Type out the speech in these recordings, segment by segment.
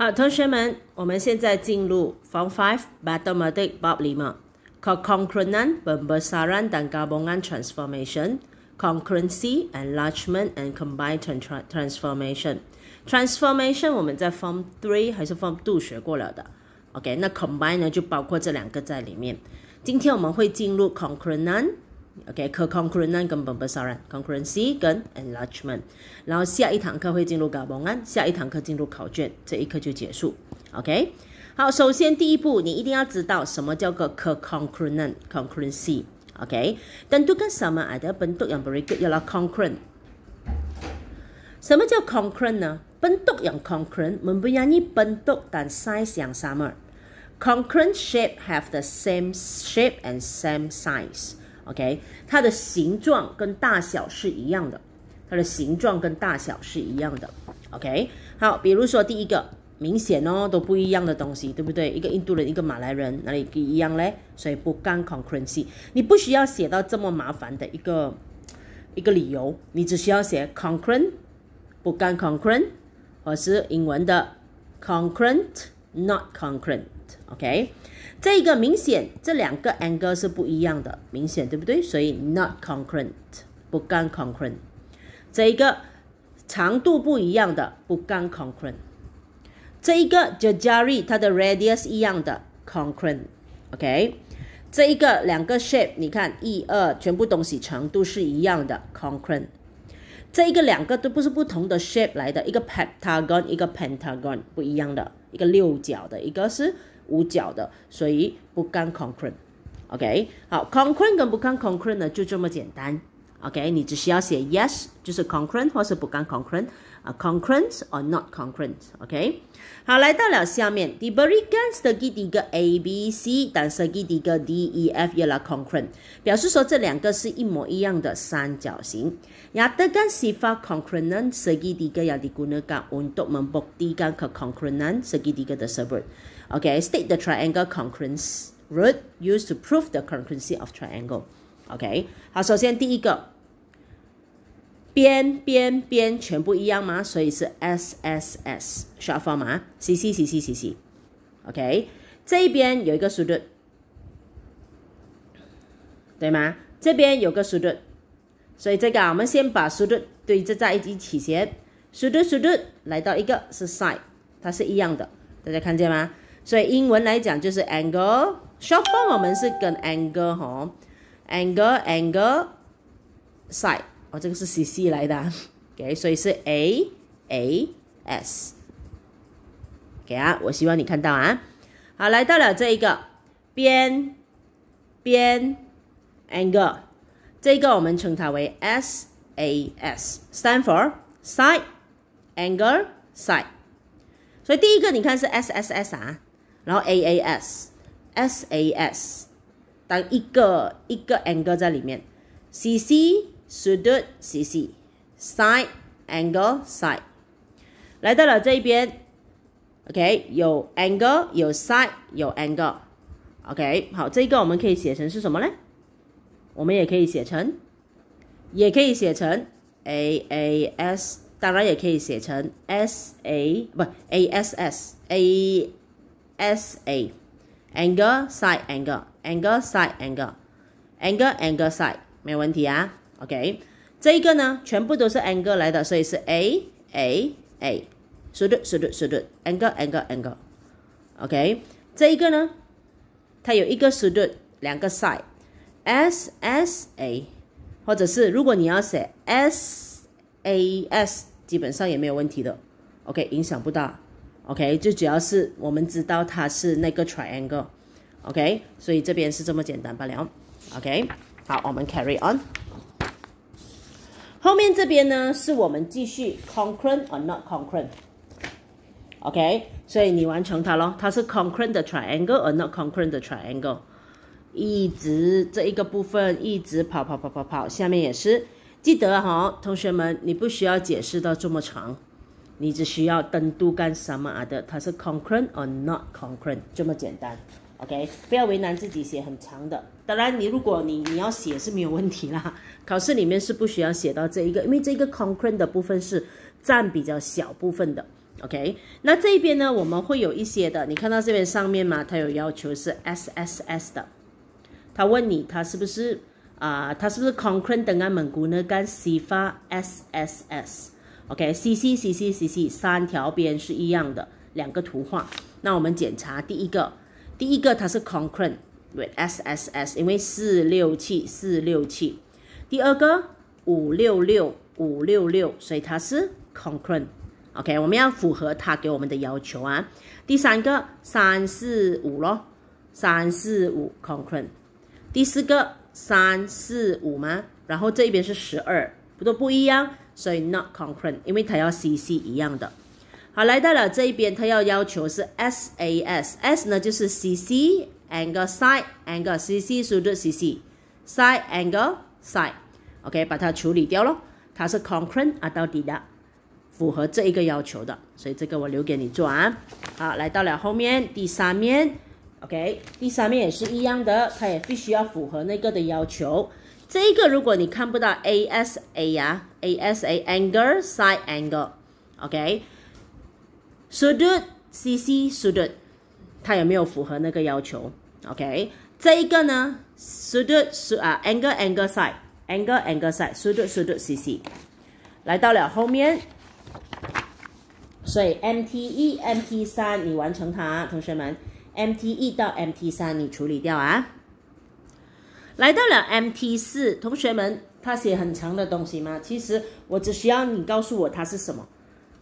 好，同学们，我们现在进入 Form Five Mathematics b a r t 5，叫 Concurrent、b e m b e s a r a n dan Gabungan Transformation、c o n c u r r e n c y Enlargement and Combined Transformation。Transformation 我们在 Form Three 还是 Form Two 学过了的，OK？那 c o m b i n e 呢，就包括这两个在里面。今天我们会进入 Concurrent。OK，concurrent 跟 bencaran，concurrency 跟 enlargement。然后下一堂课会进入考文安，下一堂课进入考卷，这一课就结束。OK，好，首先第一步，你一定要知道什么叫做 concurrent，concurrency。OK，tentukan sama ada bentuk yang berikut ialah congruent。什么叫 congruent 呢？Bentuk yang congruent mempunyai bentuk dan s i z yang sama。Congruent shape have the same shape and same size。OK，它的形状跟大小是一样的，它的形状跟大小是一样的。OK，好，比如说第一个明显哦都不一样的东西，对不对？一个印度人，一个马来人，哪里一样嘞？所以不干 c o n c r e t e n c y 你不需要写到这么麻烦的一个一个理由，你只需要写 concrete，不干 concrete，或是英文的 concrete。Not congruent，OK，这个明显这两个 angle 是不一样的，明显对不对？所以 not congruent，不干 congruent。这一个长度不一样的，不干 congruent。这一个 jajari 它的 radius 一样的，congruent，OK。这一个两个 shape，你看 e 二全部东西长度是一样的，congruent。这一个两个都不是不同的 shape 来的，一个 pentagon，一个 pentagon 不一样的。一个六角的，一个是五角的，所以不干 concrete，OK，好，concrete 跟不干 concrete 呢，就这么简单，OK，你只需要写 yes，就是 concrete 或是不干 concrete。啊，concurrent or not concurrent，OK？、Okay? 好，来到了下面，diberikan segitiga A B C dan segitiga D E F ialah concurrent，表示说这两个是一模一样的三角形。Ya dengan sifat concurrent segitiga yang digunakan untuk membuktikan kekonkrenan segitiga tersebut. Okay, the triangle concurrence root used to prove the concurrency of triangle. OK，好，首先第一个。边边边全部一样吗？所以是 s s s s h o r t form 啊 c c c c c c。OK，这边有一个 sudu，对吗？这边有个 sudu，所以这个我们先把 sudu 堆积在一起起先。sudu sudu 来到一个是 side，它是一样的，大家看见吗？所以英文来讲就是 angle s h o r t form，我们是跟 angle 哈，angle angle side。哦，这个是 C C 来的，给，所以是 A A S，给啊！我希望你看到啊。好，来到了这一个边边 angle，这个我们称它为 S A S，三 f o r d side angle side。所以第一个你看是 S S S 啊，然后 A A S S A S，当一个一个 angle 在里面 C C。s h o u l s i s c side, angle, side，来到了这边，OK，有 angle，有 side，有 angle，OK，好，这个我们可以写成是什么呢？我们也可以写成，也可以写成 A A S，当然也可以写成 S A 不 A S S A S A，angle, side, angle, angle, side, angle, angle, angle, side，没问题啊。OK，这一个呢，全部都是 angle 来的，所以是 A A A，sud sud sud，angle angle angle。OK，这一个呢，它有一个 sud，两个 side，S S A，或者是如果你要写 S A S，基本上也没有问题的。OK，影响不大。OK，最主要是我们知道它是那个 triangle。OK，所以这边是这么简单，罢了。OK，好，我们 carry on。后面这边呢，是我们继续 c o n c u r r e n t or not c o n c u r r e n t o k 所以你完成它咯，它是 c o n c u r r e n t 的 triangle or not c o n c u r r e n t 的 triangle，一直这一个部分一直跑跑跑跑跑，下面也是，记得哈，同学们，你不需要解释到这么长，你只需要单独干什么的，它是 c o n c u r r e n t or not c o n c u r r e n t 这么简单，OK，不要为难自己写很长的。当然，你如果你你要写是没有问题啦。考试里面是不需要写到这一个，因为这个 concrete 的部分是占比较小部分的。OK，那这边呢，我们会有一些的。你看到这边上面嘛，它有要求是 S S S 的。他问你，他是不是啊？他是不是 concrete 等下蒙古呢？跟西发 S S S。OK，C C C C C C 三条边是一样的，两个图画。那我们检查第一个，第一个它是 concrete。为 S S S，因为四六七四六七，第二个五六六五六六，所以它是 c o n c r e t o k 我们要符合它给我们的要求啊。第三个三四五咯，三四五 c o n c r e t 第四个三四五吗？然后这一边是十二，不都不一样，所以 not c o n c r e t 因为它要 cc 一样的。好，来到了这一边，它要要求是 S A S，S 呢就是 cc。Angle side angle C C sudut C C side angle side，OK，把它处理掉咯，它是 c o n c r e n t 啊，到底的符合这一个要求的，所以这个我留给你做。啊。好，来到了后面第三面，OK，第三面也是一样的，它也必须要符合那个的要求。这一个如果你看不到 A S A 呀，A S A angle side angle，OK，sudut C C sudut。它有没有符合那个要求？OK，这一个呢？Sudo 是啊，Angle Angle Side，Angle Angle Side，Sudo Sudo CC，来到了后面，所以 MT 一、MT 三你完成它，同学们，MT 一到 MT 三你处理掉啊。来到了 MT 四，同学们，他写很长的东西吗？其实我只需要你告诉我它是什么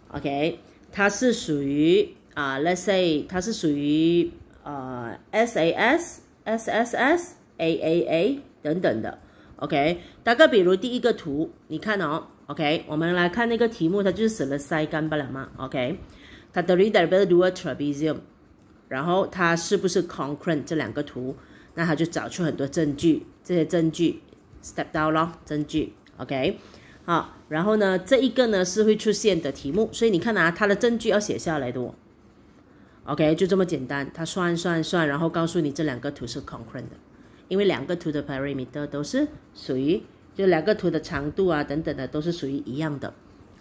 ，OK，它是属于。啊，let's say 它是属于呃 s a s s s s a a a 等等的，OK，大概比如第一个图，你看哦，OK，我们来看那个题目，它就是死了塞干巴了吗？OK，它 r a 得贝多 i 比兹，然后它是不是 concrete 这两个图，那它就找出很多证据，这些证据 step o w n 咯，证据，OK，好，然后呢，这一个呢是会出现的题目，所以你看啊，它的证据要写下来的哦。OK，就这么简单，他算算算，然后告诉你这两个图是 c o n c u r r e n t 的，因为两个图的 p a r a m e t e r 都是属于，就两个图的长度啊等等的都是属于一样的。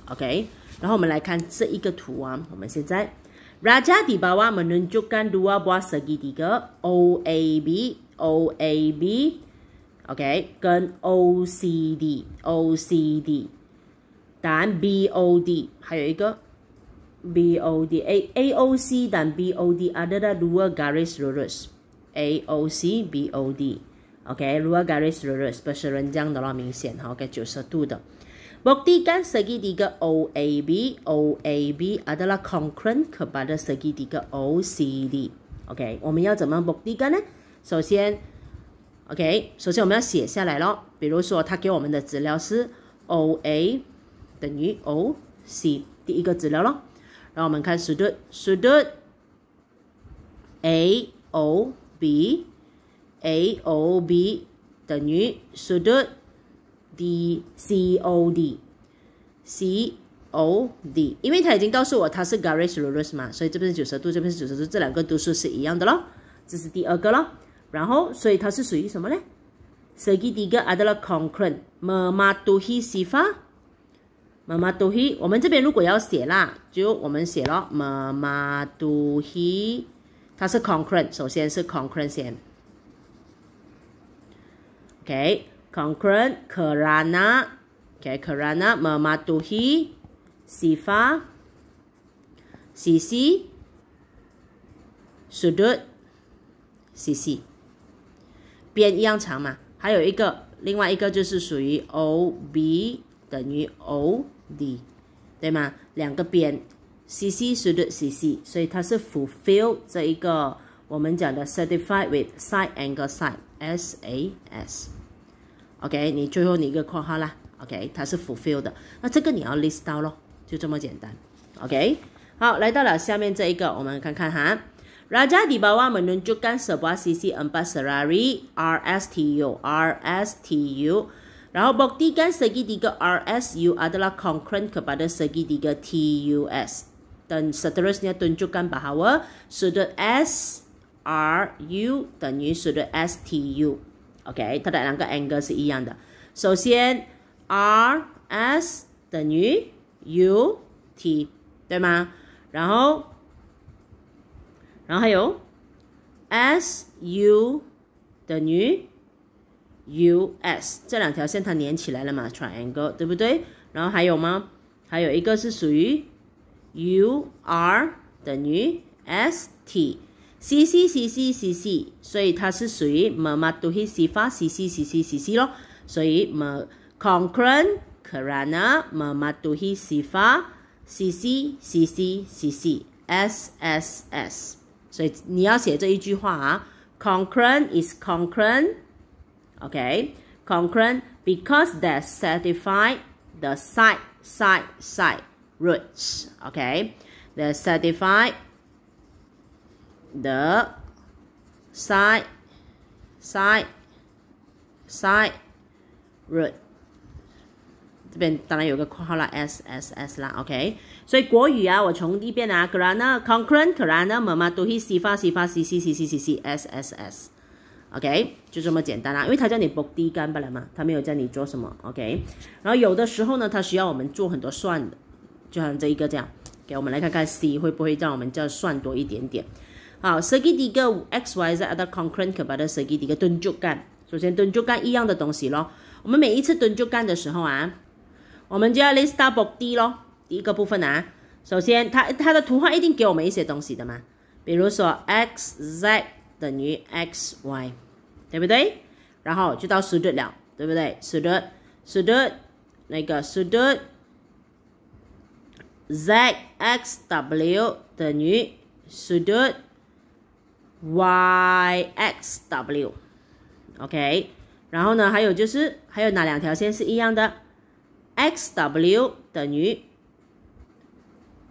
OK，然后我们来看这一个图啊，我们现在 Rajadibawa h menunjukkan dua buah segitiga OAB OAB OK，跟 OCD OCD，答案 BOD，还有一个。B O D A A O C 但 B O D 都是两个直线，A O C B O D，OK，两个 r 线，直线，但是伸张的啦，明显，好，该九十度的。Bukitkan o 地干设计的一个 O A B O A B，阿德拉 congruent，可把这设计的一个 O C D，OK，我们要怎么 k 地干呢？首先，OK，首先我们要写下来咯，比如说他给我们的资料是 O A 等于 O C，第一个资料咯。让我们看，s t o o d s t o o d AOB AOB 等于 s t o o d DCOd C O D，因为它已经告诉我它是 garis lurus 嘛，所以这边是九十度，这边是九十度，这两个度数是一样的咯，这是第二个咯，然后，所以它是属于什么呢？Segitiga adalah kongruen mematuhi sifat。妈妈肚脐，我们这边如果要写啦，就我们写咯，妈妈肚脐，它是 congruent，首先是 congruent 先。o k c o n g r u e n t k a r a n a k k e r a n a 妈妈肚脐，siva，si，sudut，si，边一样长嘛？还有一个，另外一个就是属于 O B 等于 O。D，对吗？两个边，CC 是的 CC，所以它是 fulfill 这一个我们讲的 certified with side angle side SAS。OK，你最后你一个括号啦。OK，它是 fulfill 的。那这个你要 list 到咯，就这么简单。OK，好，来到了下面这一个，我们看看哈。Raja di bawah menunjukkan sebuah CC empat serari RSTU RSTU。然后 bodygan segi tiga RSU adalah concurrent kepada segi tiga TUS dan seterusnya tunjukkan bahawa sudut S R U sudut S T U. U。OK，它的两个 angle 是一样的。首先 R S 等于 U T, T，对吗？然后，然后还有 S U 等于 U S 这两条线它连起来了嘛？Triangle 对不对？然后还有吗？还有一个是属于 U R 等于 S T C C C C C C，所以它是属于 m m a a u 妈妈都会写法 C C C C C C 咯。所以 m c o n c r e n Karana m m a a u 妈妈都会写法 C C C C C C S S S。所以你要写这一句话啊 c o n c r e n is c o n c r e n o k c o n u r r e n t because t h a t satisfy the side side side r o o t s o k t h e t satisfy the side side side r o l e 这边当然有个括号啦，S S S 啦。o k 所以国语啊，我从一遍啊。g r a n a c o n u r r e n t Grammar, 我们 c 它 c 法 s 法 S, 写 S, 写 S, 写，S S S。OK，就这么简单啦，因为他叫你 book D 干不了嘛，他没有叫你做什么 OK。然后有的时候呢，他需要我们做很多算的，就像这一个这样。给我们来看看 C 会不会让我们叫算多一点点。好，设 i 一个 XYZ other c o n c r u e n t 可把这设 i 一个蹲就干。首先蹲就干一样的东西咯。我们每一次蹲就干的时候啊，我们就要 list double D 第一个部分啊，首先它它的图画一定给我们一些东西的嘛，比如说 XZ 等于 XY。对不对？然后就到所得了，对不对？所得所得那个所得 z x w 等于所得 y x w，OK。然后呢，还有就是还有哪两条线是一样的？x w 等于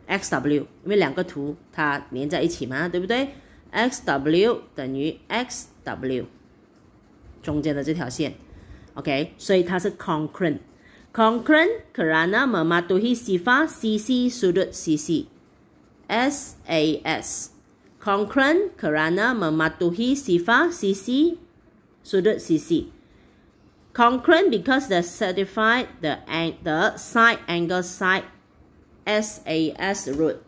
x w，因为两个图它连在一起嘛，对不对？x w 等于 x w。中间的这条线，OK，所以它是 congruent，congruent kerana mematuhi sifat CC sudut CC S A S congruent kerana mematuhi sifat CC sudut CC congruent because the certified the an the side angle side S A S r o o t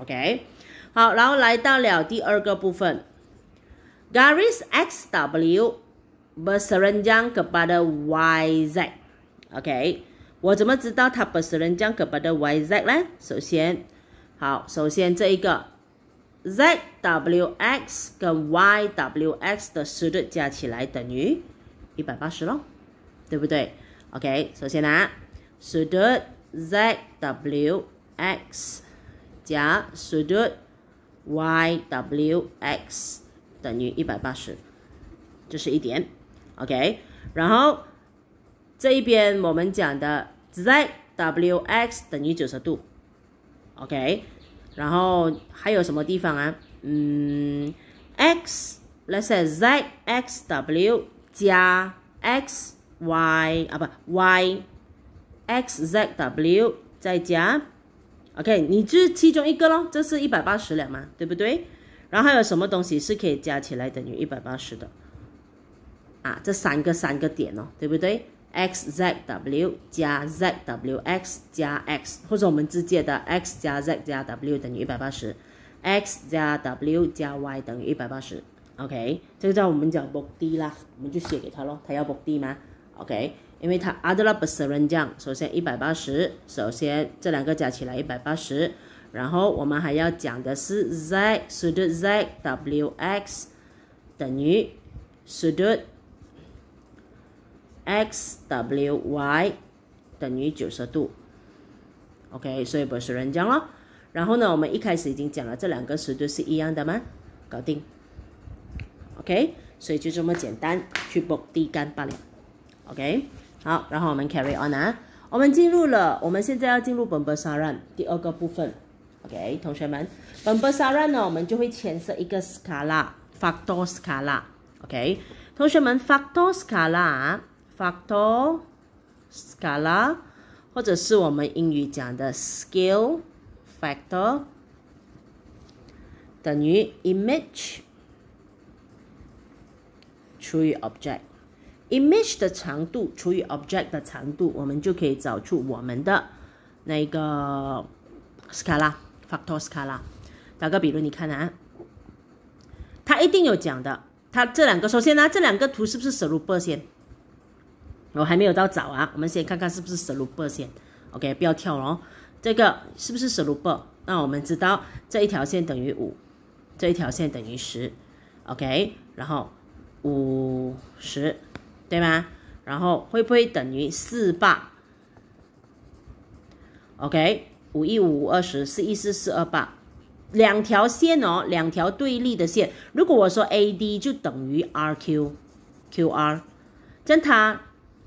o k 好，然后来到了第二个部分，garis X W。不，十人将个把的 YZ，OK，我怎么知道它不十人将个把的 YZ 呢？首先，好，首先这一个 ZWX 跟 YWX 的速度加起来等于一百八十咯，对不对？OK，首先呢，速度 ZWX 加速度 YWX 等于一百八十，这是一点。OK，然后这一边我们讲的 ZWX 等于九十度，OK，然后还有什么地方啊？嗯，X，Let's say ZXW 加 XY 啊不 YXZW 再加，OK，你这是其中一个咯，这是一百八十了嘛，对不对？然后还有什么东西是可以加起来等于一百八十的？啊，这三个三个点哦，对不对？x z w 加 z w x 加 x，或者我们直接的 x 加 z 加 w 等于一百八十，x 加 w 加 y 等于一百八十。OK，这个叫我们讲补 D 啦，我们就写给他喽，他要补 D 吗？OK，因为他阿拉伯式论讲，首先一百八十，首先这两个加起来一百八十，然后我们还要讲的是 z should z w x 等于。x w y 等于九十度，OK，所以不是人讲咯。然后呢，我们一开始已经讲了这两个角度是一样的吗？搞定，OK，所以就这么简单，去拨第干杆罢了，OK。好，然后我们 carry on 啊，我们进入了，我们现在要进入本波三乱第二个部分。OK，同学们，本波三乱呢，我们就会牵涉一个斯卡拉 （factor s c a l a OK，同学们，factor s c a l a factor，s c a l a 或者是我们英语讲的 s k i l l factor 等于 image 除以 object，image 的长度除以 object 的长度，我们就可以找出我们的那个 s c a l a factor s c a l a 打个比如，你看啊，他一定有讲的。他这两个，首先呢，这两个图是不是 s l o p e 先？我还没有到早啊，我们先看看是不是十二倍线。OK，不要跳了哦。这个是不是十二倍？那我们知道这一条线等于五，这一条线等于十。OK，然后五十对吗？然后会不会等于四八？OK，五一五五二十，四一四四二八。两条线哦，两条对立的线。如果我说 AD 就等于 RQ，QR，将它。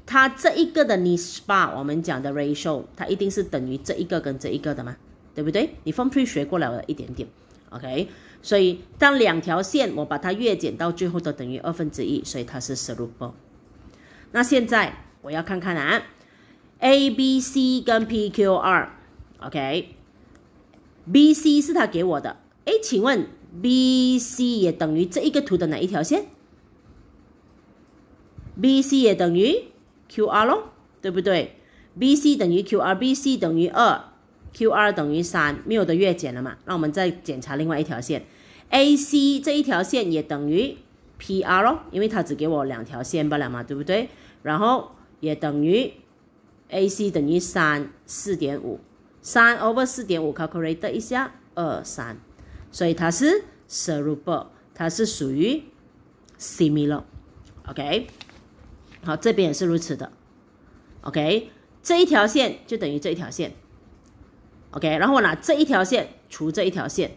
它这一个的你 s p a 我们讲的 ratio，它一定是等于这一个跟这一个的嘛，对不对？你 from r e 学过来了一点点，OK。所以当两条线我把它越减到最后都等于二分之一，所以它是 s l m i l 那现在我要看看啊，ABC 跟 PQR，OK。BC 是他给我的，哎，请问 BC 也等于这一个图的哪一条线？BC 也等于？QR 咯，对不对？BC 等于 QR，BC 等于二，QR 等于三，有的越减了嘛？那我们再检查另外一条线，AC 这一条线也等于 PR 咯，因为它只给我两条线罢了嘛，对不对？然后也等于 AC 等于三四点五，三 over 四点五，calculate 一下二三，所以它是 similar，它是属于 simil，OK a r。好，这边也是如此的。OK，这一条线就等于这一条线。OK，然后我拿这一条线除这一条线。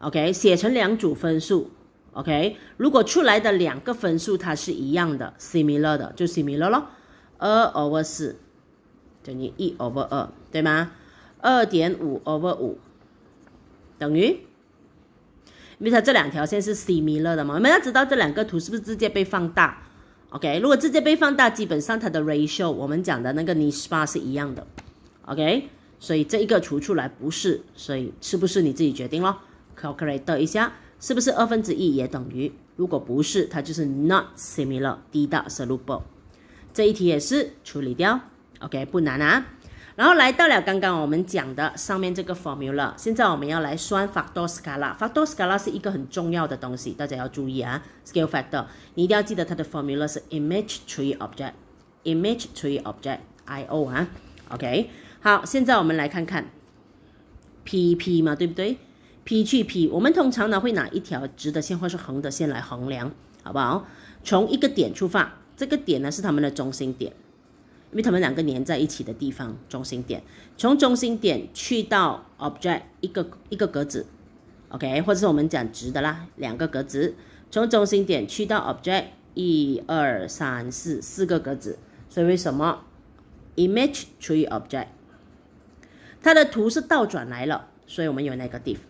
OK，写成两组分数。OK，如果出来的两个分数它是一样的，similar 的就 similar 咯。二 over 四等于一 over 二，对吗？二点五 over 五等于，因为它这两条线是 similar 的嘛。我们要知道这两个图是不是直接被放大？OK，如果直接被放大，基本上它的 ratio，我们讲的那个 nisp 是一样的。OK，所以这一个除出来不是，所以是不是你自己决定咯？Calculate 一下，是不是二分之一也等于？如果不是，它就是 not similar，低到 s o l u b l e 这一题也是处理掉。OK，不难啊。然后来到了刚刚我们讲的上面这个 formula，现在我们要来算 factor s c a l a factor s c a l a 是一个很重要的东西，大家要注意啊。scale factor，你一定要记得它的 formula 是 image tree object，image tree object，i o 啊。OK，好，现在我们来看看 p p 嘛，对不对？p 去 p，我们通常呢会拿一条直的线或是横的线来衡量，好不好？从一个点出发，这个点呢是它们的中心点。因为它们两个连在一起的地方，中心点，从中心点去到 object 一个一个格子，OK，或者是我们讲直的啦，两个格子，从中心点去到 object 一二三四四个格子，所以为什么 image 除以 object 它的图是倒转来了，所以我们有那个 d i v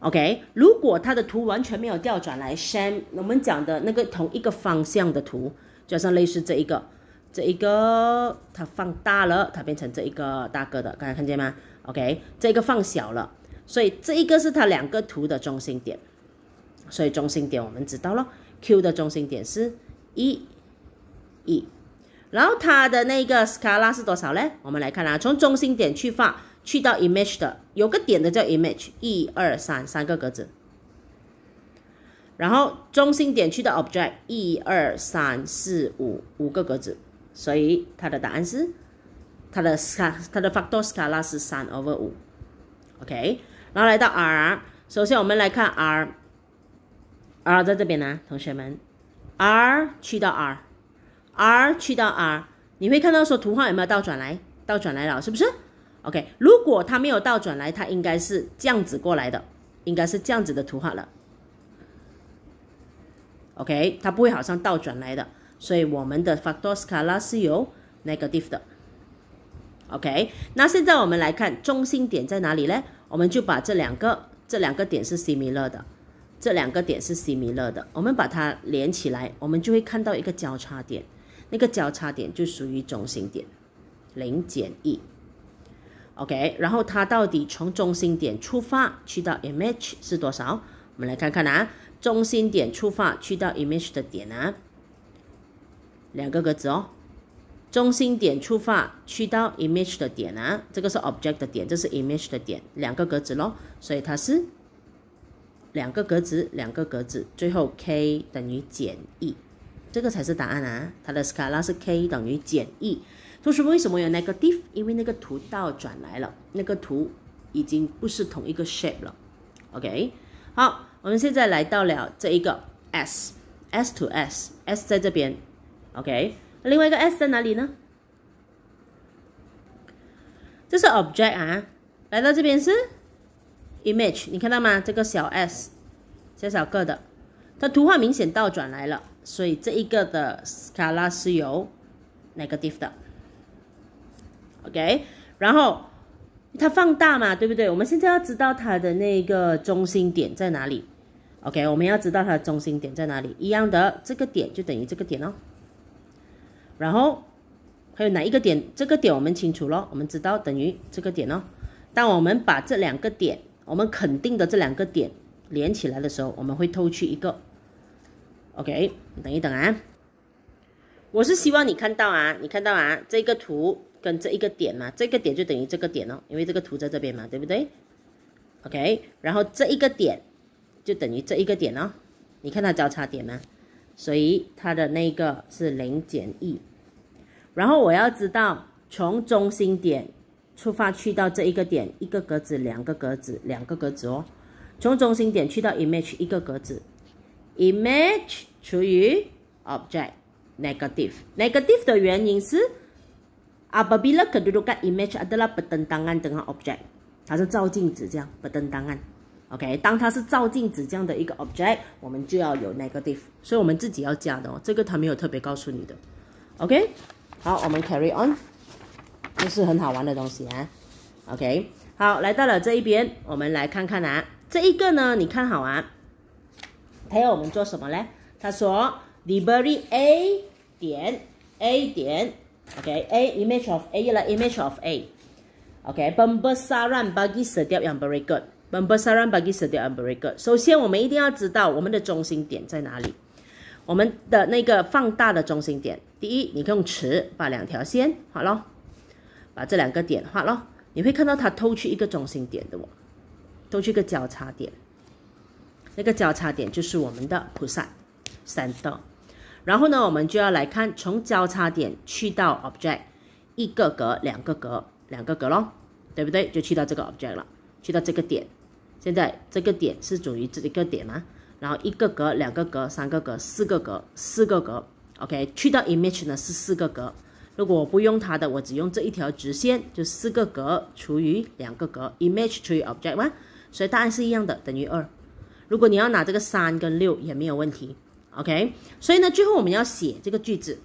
o k 如果它的图完全没有调转来，删我们讲的那个同一个方向的图，就像类似这一个。这一个它放大了，它变成这一个大个的，刚才看见吗？OK，这个放小了，所以这一个是它两个图的中心点，所以中心点我们知道了，Q 的中心点是一一，然后它的那个 s c a l a 是多少嘞？我们来看啊，从中心点去放，去到 image 的有个点的叫 image，一二三三个格子，然后中心点去到 object，一二三四五五个格子。所以它的答案是，它的斯它的 factor s c a l a 是三 over 五，OK。然后来到 R，首先我们来看 R，R 在这边呢，同学们。R 去到 R，R 去到 R，你会看到说图画有没有倒转来？倒转来了，是不是？OK，如果它没有倒转来，它应该是这样子过来的，应该是这样子的图画了。OK，它不会好像倒转来的。所以我们的 factor 法向 r 是有 negative 的，OK？那现在我们来看中心点在哪里呢？我们就把这两个这两个点是 similar 的，这两个点是 similar 的，我们把它连起来，我们就会看到一个交叉点，那个交叉点就属于中心点零减一，OK？然后它到底从中心点出发去到 image 是多少？我们来看看啊，中心点出发去到 image 的点啊。两个格子哦，中心点出发去到 image 的点啊，这个是 object 的点，这是 image 的点，两个格子咯，所以它是两个格子，两个格子，最后 k 等于减 e，这个才是答案啊。它的 s c a l a 是 k 等于减 e。同时，为什么有 negative？因为那个图倒转来了，那个图已经不是同一个 shape 了。OK，好，我们现在来到了这一个 s s to s s 在这边。OK，另外一个 S 在哪里呢？这是 Object 啊，来到这边是 Image，你看到吗？这个小 S，小小个的，它图画明显倒转来了，所以这一个的 Scalar 是有 Negative 的。OK，然后它放大嘛，对不对？我们现在要知道它的那个中心点在哪里。OK，我们要知道它的中心点在哪里，一样的，这个点就等于这个点哦。然后还有哪一个点？这个点我们清楚了，我们知道等于这个点哦。当我们把这两个点，我们肯定的这两个点连起来的时候，我们会偷去一个。OK，等一等啊！我是希望你看到啊，你看到啊，这个图跟这一个点嘛，这个点就等于这个点哦，因为这个图在这边嘛，对不对？OK，然后这一个点就等于这一个点哦，你看它交叉点吗？所以它的那个是零减一，然后我要知道从中心点出发去到这一个点，一个格子，两个格子，两个格子哦。从中心点去到 image 一个格子，image 除以 object negative negative 的原因是阿巴比 b i l a 可度度看 image 得拉不登档案等于 object，它是照镜子这样不登档案。OK，当它是照镜子这样的一个 object，我们就要有 negative，所以我们自己要加的哦，这个他没有特别告诉你的。OK，好，我们 carry on，这是很好玩的东西啊。OK，好，来到了这一边，我们来看看啊，这一个呢？你看好啊，它要我们做什么呢？他说，library A 点 A 点，OK，A image of A 了 i m a g e of a o k b u m b e r 三十 a 第 g 点要 r e g o o d m e m b e s a r a n bagi setiap e k 首先，我们一定要知道我们的中心点在哪里，我们的那个放大的中心点。第一，你用尺把两条线画咯，把这两个点画咯，你会看到它偷去一个中心点的哦，透去一个交叉点。那个交叉点就是我们的菩萨三道。然后呢，我们就要来看从交叉点去到 object，一个格、两个格、两个格咯，对不对？就去到这个 object 了，去到这个点。现在这个点是属于这一个点吗？然后一个格、两个格、三个格、四个格、四个格，OK，去到 image 呢是四个格。如果我不用它的，我只用这一条直线，就四个格除以两个格，image 除以 object one，所以答案是一样的，等于二。如果你要拿这个三跟六也没有问题，OK。所以呢，最后我们要写这个句子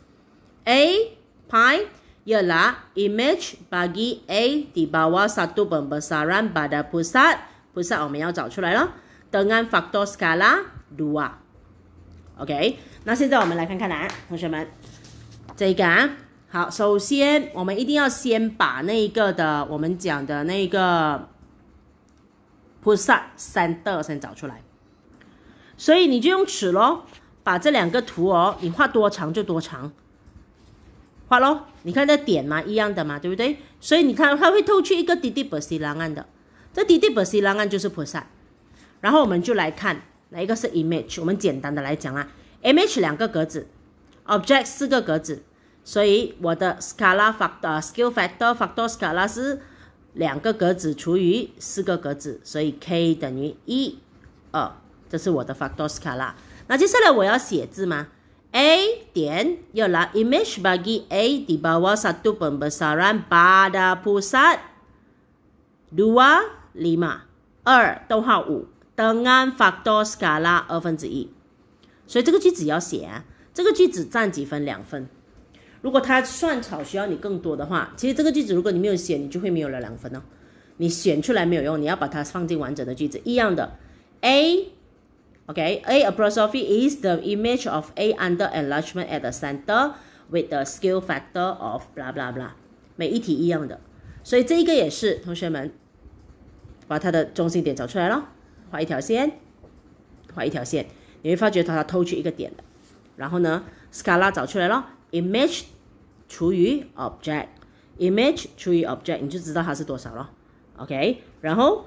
：A pi o l a h image bagi a di bawah satu pembesaran pada pusat。菩萨，我们要找出来了。等安法多斯卡拉卢瓦，OK。那现在我们来看看答同学们，这个啊，好，首先我们一定要先把那一个的我们讲的那个菩萨三 r 先找出来。所以你就用尺咯，把这两个图哦，你画多长就多长，画咯，你看这点嘛一样的嘛，对不对？所以你看它会透出一个滴滴波西兰按的。这 diaper 就是菩萨，然后我们就来看哪一个是 image。我们简单的来讲啦，mh 两个格子，object 四个格子，所以我的 scalar fact scale factor factor s c a l a 是两个格子除于四个格子，所以 k 等于一。二，这是我的 factor s c a l a 那接下来我要写字吗？A 点要拿 image bagi a di bawah satu pembesaran pada pusat。二。立马二逗号五等安法多 s c a l a 二分之一，所以这个句子要写。啊，这个句子占几分？两分。如果它算草需要你更多的话，其实这个句子如果你没有写，你就会没有了两分哦。你选出来没有用，你要把它放进完整的句子一样的。A OK A a p p r o p h o is the image of A under enlargement at the center with the scale factor of blah blah blah。每一题一样的，所以这一个也是，同学们。把它的中心点找出来咯，画一条线，画一条线，你会发觉它偷去一个点的。然后呢 s c a l a 找出来咯 i m a g e 除以 object，image 除以 object，你就知道它是多少咯。OK，然后，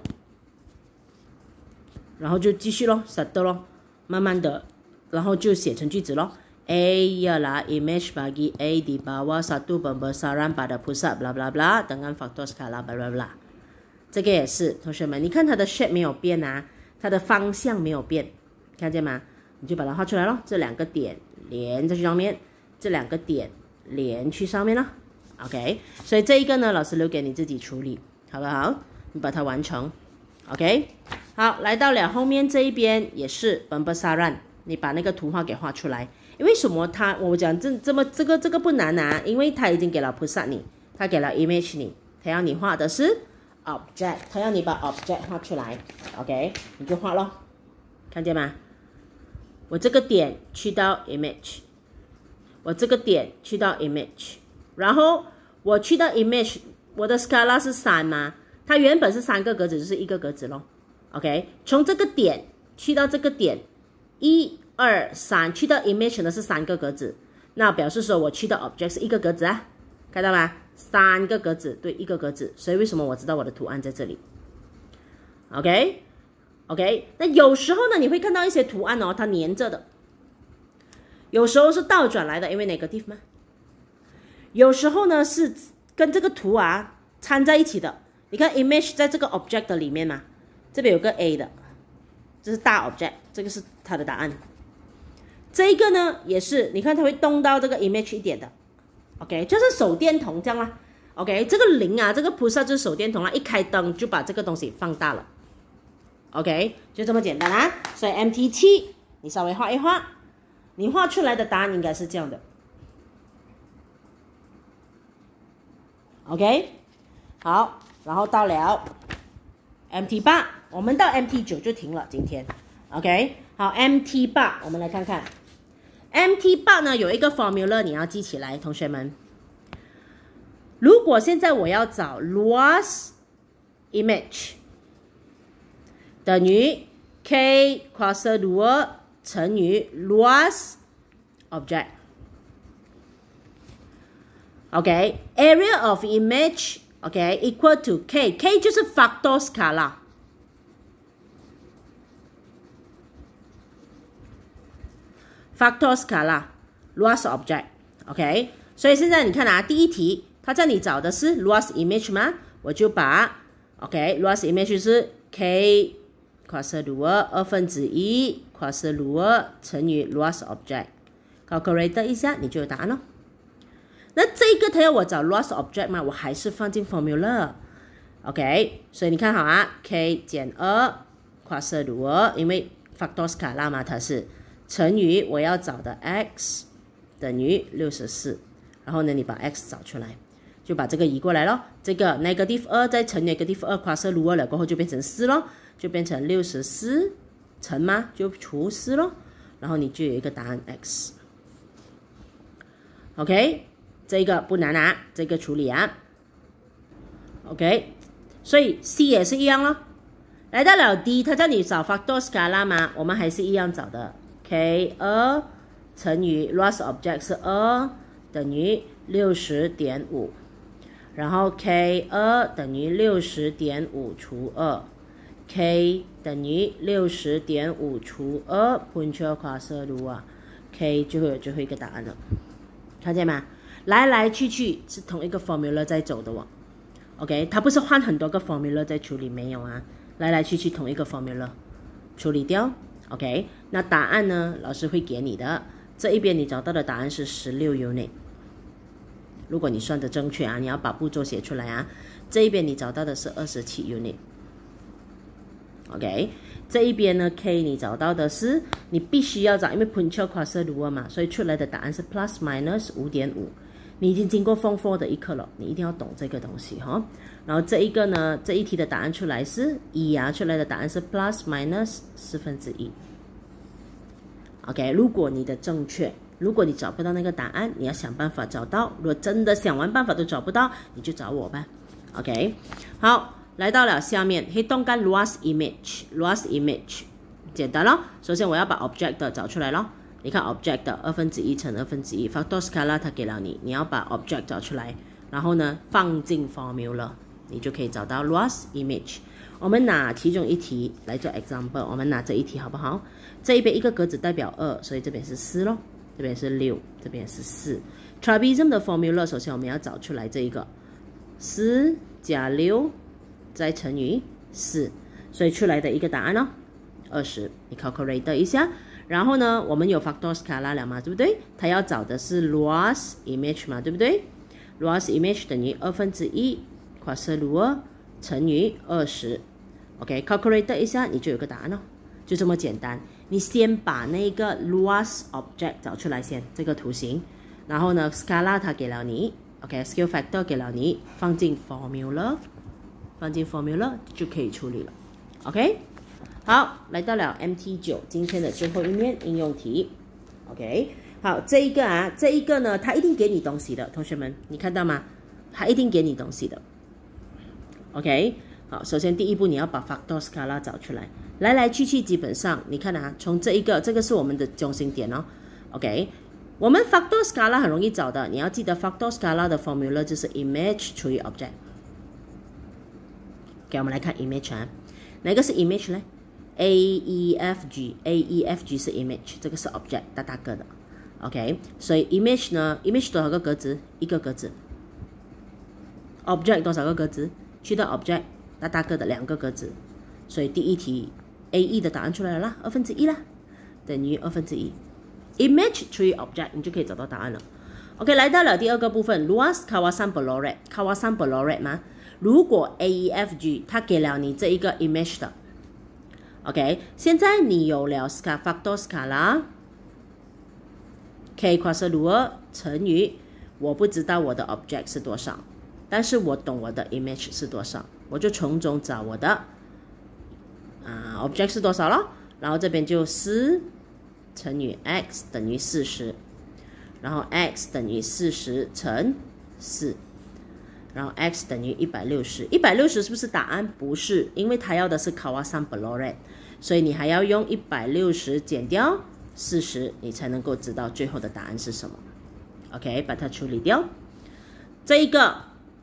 然后就继续喽，t 得咯，慢慢的，然后就写成句子咯。A 喽。哎 LA i m a g e bagi A di bawah satu b e a s a r a n g pada pusat blah blah blah dengan faktor skala b l a b l a blah。这个也是，同学们，你看它的 shape 没有变啊，它的方向没有变，看见吗？你就把它画出来咯，这两个点连在上面，这两个点连去上面了。OK，所以这一个呢，老师留给你自己处理，好不好？你把它完成。OK，好，来到了后面这一边也是 Bumbersaran，你把那个图画给画出来。因为什么？他我讲这这么这个这个不难拿，因为他已经给了菩萨你，他给了 image 你，他要你画的是。Object，他要你把 Object 画出来，OK，你就画咯，看见吗？我这个点去到 Image，我这个点去到 Image，然后我去到 Image，我的 s c a l a 是三吗？它原本是三个格子，就是一个格子咯 o k 从这个点去到这个点，一二三，去到 Image 的是三个格子，那表示说我去到 Object 是一个格子啊，看到吗？三个格子，对，一个格子，所以为什么我知道我的图案在这里？OK，OK。那有时候呢，你会看到一些图案哦，它粘着的，有时候是倒转来的，因为哪个地方吗？有时候呢是跟这个图啊掺在一起的。你看，image 在这个 object 里面嘛，这边有个 A 的，这是大 object，这个是它的答案。这一个呢也是，你看它会动到这个 image 一点的。OK，就是手电筒这样啦。OK，这个灵啊，这个菩萨就是手电筒啦，一开灯就把这个东西放大了。OK，就这么简单啊。所以 MT 七，你稍微画一画，你画出来的答案应该是这样的。OK，好，然后到了 MT 八，我们到 MT 九就停了。今天，OK，好，MT 八，我们来看看。MT 棒呢有一个 formula 你要记起来，同学们。如果现在我要找 loss image 等于 k 跨射 ruer 乘于 loss object，OK，area of image OK equal to k，k 就是 factor s c a l factor s c a l a loss object，OK，所以现在你看啊，第一题它叫你找的是 loss image 吗？我就把 OK loss image 是 k cosu 二分之一 cosu 二乘以 loss object，calculate 一下你就有答案了。那这个它要我找 loss object 吗？我还是放进 formula，OK，所以你看好啊，k 减二 cosu 二，因为 factor s c a l a 嘛，它是。乘于我要找的 x 等于六十四，然后呢，你把 x 找出来，就把这个移过来咯，这个 negative 二再乘 negative 二，括号如 n 了，过后就变成四咯，就变成六十四乘吗？就除四咯，然后你就有一个答案 x。OK，这个不难啊，这个处理啊。OK，所以 C 也是一样咯。来到了 D，他叫你找 factor scalar 吗？我们还是一样找的。k 二乘以 loss object 二等于六十点五，然后 k 二等于六十点五除二，k 等于六十点五除二，喷 s 跨射流啊，k 就会有最后一个答案了，看见吗？来来去去是同一个 formula 在走的哦，OK，它不是换很多个 formula 在处理没有啊，来来去去同一个 formula 处理掉。OK，那答案呢？老师会给你的。这一边你找到的答案是十六 unit。如果你算的正确啊，你要把步骤写出来啊。这一边你找到的是二十七 unit。OK，这一边呢 k 你找到的是，你必须要找，因为 p u o 平方差公式嘛，所以出来的答案是 plus minus 五点五。你已经经过放富的一课了，你一定要懂这个东西哈。然后这一个呢，这一题的答案出来是一呀，出来的答案是 plus minus 四分之一。OK，如果你的正确，如果你找不到那个答案，你要想办法找到。如果真的想完办法都找不到，你就找我吧。OK，好，来到了下面黑洞跟 lost image，lost image，简单喽。首先我要把 object 找出来喽。你看，object 的二分之一乘二分之一，factor scalar 它给了你，你要把 object 找出来，然后呢放进 formula，你就可以找到 loss image。我们拿其中一题来做 example，我们拿这一题好不好？这一边一个格子代表二，所以这边是四喽，这边是六，这边是四。travism 的 formula，首先我们要找出来这一个四加六再乘以四，所以出来的一个答案哦，二十。你 calculate 一下。然后呢，我们有 factor s c a l a 了嘛，对不对？它要找的是 loss image 嘛，对不对？loss image 等于二分之一 cross l o 乘以二十，OK，calculate 一下，你就有个答案了，就这么简单。你先把那个 loss object 找出来先，这个图形，然后呢 s c a l a 它给了你，OK，scale factor 给了你，放进 formula，放进 formula 就可以处理了，OK。好，来到了 M T 九今天的最后一面应用题。OK，好，这一个啊，这一个呢，它一定给你东西的，同学们，你看到吗？它一定给你东西的。OK，好，首先第一步你要把 factor scalar 找出来，来来去去基本上你看啊，从这一个，这个是我们的中心点哦。OK，我们 factor scalar 很容易找的，你要记得 factor scalar 的 formula 就是 image 除以 object。OK，我们来看 image 啊，哪个是 image 呢？A E F G A E F G 是 image，这个是 object 大大个的，OK，所以 image 呢？image 多少个格子？一个格子。object 多少个格子？去掉 object 大大个的两个格子，所以第一题 A E 的答案出来了啦，二分之一啦，等于二分之一。image 除以 object 你就可以找到答案了。OK，来到了第二个部分，luas kawasan belorek，kawasan belorek 吗？如果 A E F G 它给了你这一个 image 的。OK，现在你有了 s c a f a c t r s 卡拉，可以说 s 如何乘以？我不知道我的 object 是多少，但是我懂我的 image 是多少，我就从中找我的啊，object 是多少咯？然后这边就十乘以 x 等于四十，然后 x 等于四十乘四。然后 x 等于一百六十，一百六十是不是答案？不是，因为他要的是 c r 桑 s 罗 b l o r e 所以你还要用一百六十减掉四十，你才能够知道最后的答案是什么。OK，把它处理掉。这一个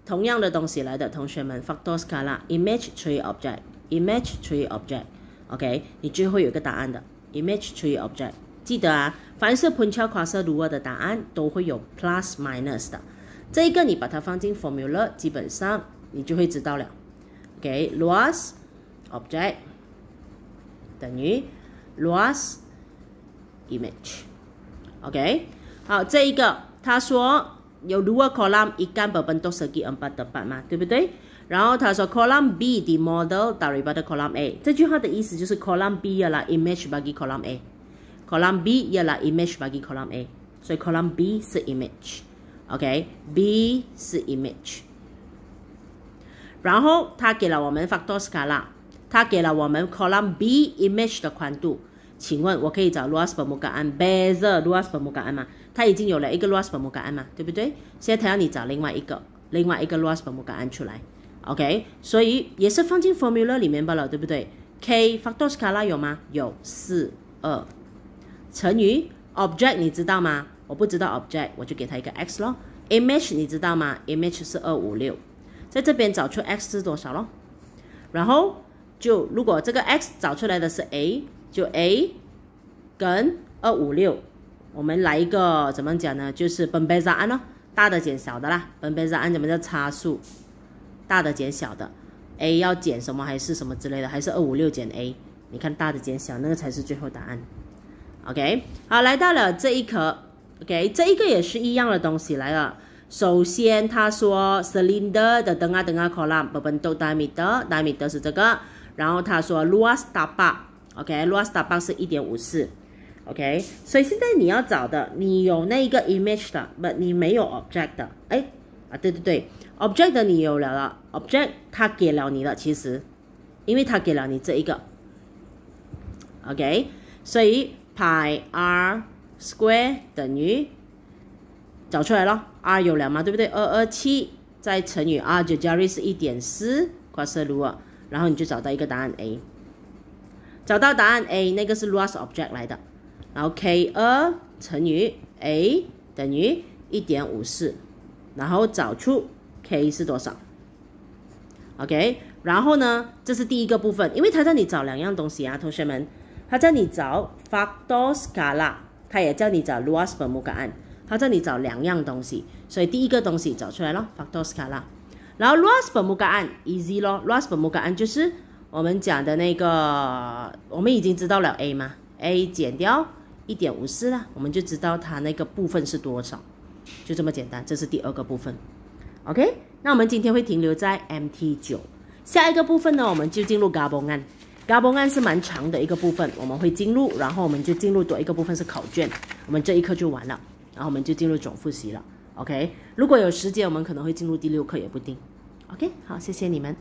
同样的东西来的同学们，factor scalar image tree object，image tree object。OK，你最后有个答案的 image tree object。记得啊，凡是 punctual c r o s s rule 的答案都会有 plus minus 的。这一个你把它放进 formula，基本上你就会知道了。OK，loss object 等于 loss image。OK，好，这一个他说有 t u a column，一干百分都设计二 t 的版嘛，对不对？然后他说 column B the model 打 ribad column A，这句话的意思就是 column B 要来 image bagi column A，column B 要来 image bagi column A，所以 column B 是 image。OK，B 是 image。然后他给了我们 factor s c a l a 他给了我们 column B image 的宽度。请问，我可以找 l o s p e r m g a e s p e r m g a n 它已经有了一个 r a s p e r m g a n 嘛，对不对？现在他要你找另外一个，另外一个 r a s p e r m g a n 出来。OK，所以也是放进 formula 里面罢了，对不对？K factor s c a l a 有吗？有，四二乘以 object，你知道吗？我不知道 object，我就给它一个 x 咯。image 你知道吗？image 是二五六，在这边找出 x 是多少咯？然后就如果这个 x 找出来的是 a，就 a 跟二五六，我们来一个怎么讲呢？就是奔贝扎安咯，大的减小的啦。奔贝扎安怎么叫差数？大的减小的，a 要减什么还是什么之类的？还是二五六减 a？你看大的减小那个才是最后答案。OK，好，来到了这一刻。OK，这一个也是一样的东西来了。首先他说，cylinder 的等啊等啊 c o u m n 不，不，都 diameter，diameter 是这个。然后他说 r a d i u p 大 o k r a d i u p 大棒是 1.54，OK。所以现在你要找的，你有那一个 image 的，不，你没有 object 的，哎，啊，对对对，object 的你有了了，object 他给了你了，其实，因为他给了你这一个，OK，所以 pi r square 等于找出来了，r 有两嘛，对不对？二二七再乘以 r，就加瑞是一点四，cos 二，然后你就找到一个答案 A，找到答案 A，那个是 l a s t object 来的，然后 k 二乘以 a 等于一点五四，然后找出 k 是多少？OK，然后呢，这是第一个部分，因为它让你找两样东西啊，同学们，它叫你找 f a c t o r s a l a 他也叫你找 u a s b e r g 案，他叫你找两样东西，所以第一个东西找出来了 f a c t o r s c a 然后 u a s b e r g 案 easy 咯 u a s b e r g 案就是我们讲的那个，我们已经知道了 A 吗？A 减掉一点五四了，我们就知道它那个部分是多少，就这么简单，这是第二个部分。OK，那我们今天会停留在 MT 九，下一个部分呢，我们就进入 Gabon 案。嘎工案是蛮长的一个部分，我们会进入，然后我们就进入多一个部分是考卷，我们这一课就完了，然后我们就进入总复习了。OK，如果有时间，我们可能会进入第六课也不定。OK，好，谢谢你们。